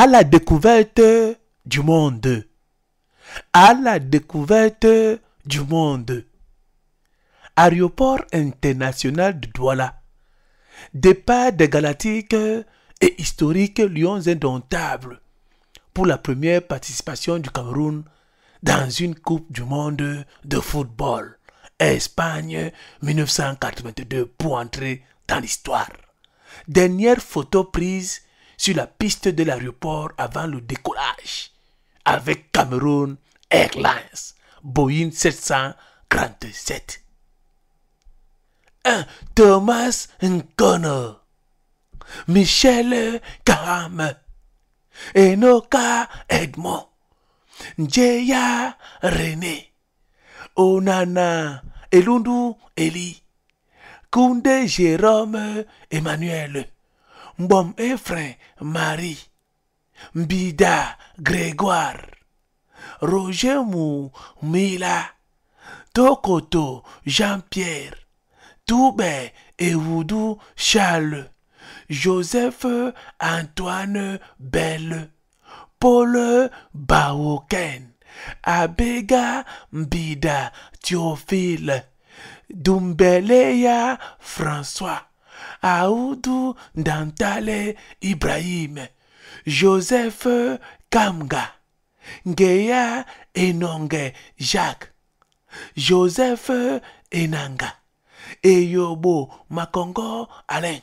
à la découverte du monde. À la découverte du monde. Aéroport international de Douala. Départ des Galactiques et historiques Lions indomptables pour la première participation du Cameroun dans une Coupe du Monde de football. Espagne 1982 pour entrer dans l'histoire. Dernière photo prise sur la piste de l'aéroport avant le décollage avec Cameroun Airlines Boeing 737 1. Thomas Nkono, Michel Karam, Enoka Edmond, Njeya René, Onana Elundu Eli, Koundé Jérôme Emmanuel. Mbom Efrain, Marie, Mbida, Grégoire, Roger Mou, Mila, Tokoto, Jean-Pierre, Toubé, Ewoudou, Charles, Joseph, Antoine, Belle, Paul, Baouken Abega, Mbida, Théophile, Dumbeleya, François, Aoudou Dantale Ibrahim, Joseph Kamga, Ngeya Enonge Jacques, Joseph Enanga, Eyobo Makongo Alain,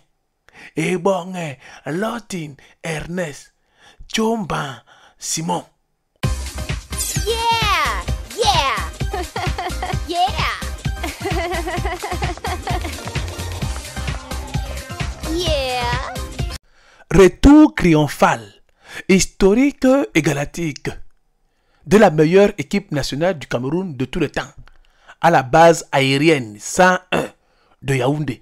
Ebonge Lotin Ernest, Chomba Simon. Retour triomphal, historique et galactique de la meilleure équipe nationale du Cameroun de tout le temps à la base aérienne 101 de Yaoundé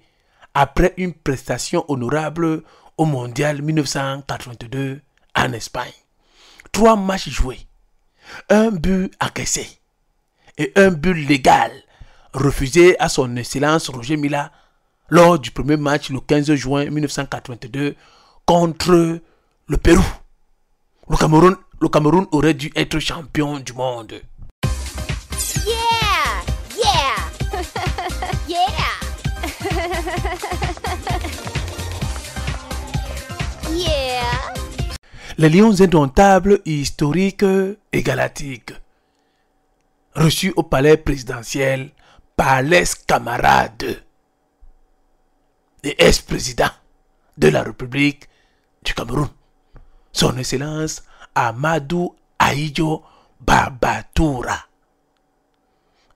après une prestation honorable au Mondial 1982 en Espagne. Trois matchs joués, un but encaissé et un but légal refusé à son excellence Roger Mila lors du premier match le 15 juin 1982 contre le Pérou. Le Cameroun, le Cameroun aurait dû être champion du monde. Yeah! Yeah! yeah! Les lions indomptables, historiques et galactiques, reçus au palais présidentiel par lex camarades des ex-présidents de la République du Cameroun. Son Excellence Amadou Aïdjo Babatoura.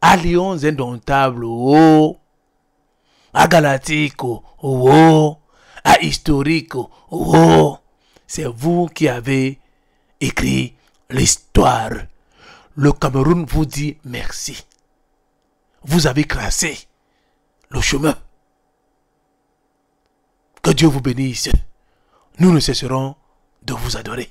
Allions indomptables, oh. À Galactique, oh. A oh. Historico oh, oh. C'est vous qui avez écrit l'histoire. Le Cameroun vous dit merci. Vous avez classé le chemin. Que Dieu vous bénisse nous ne cesserons de vous adorer.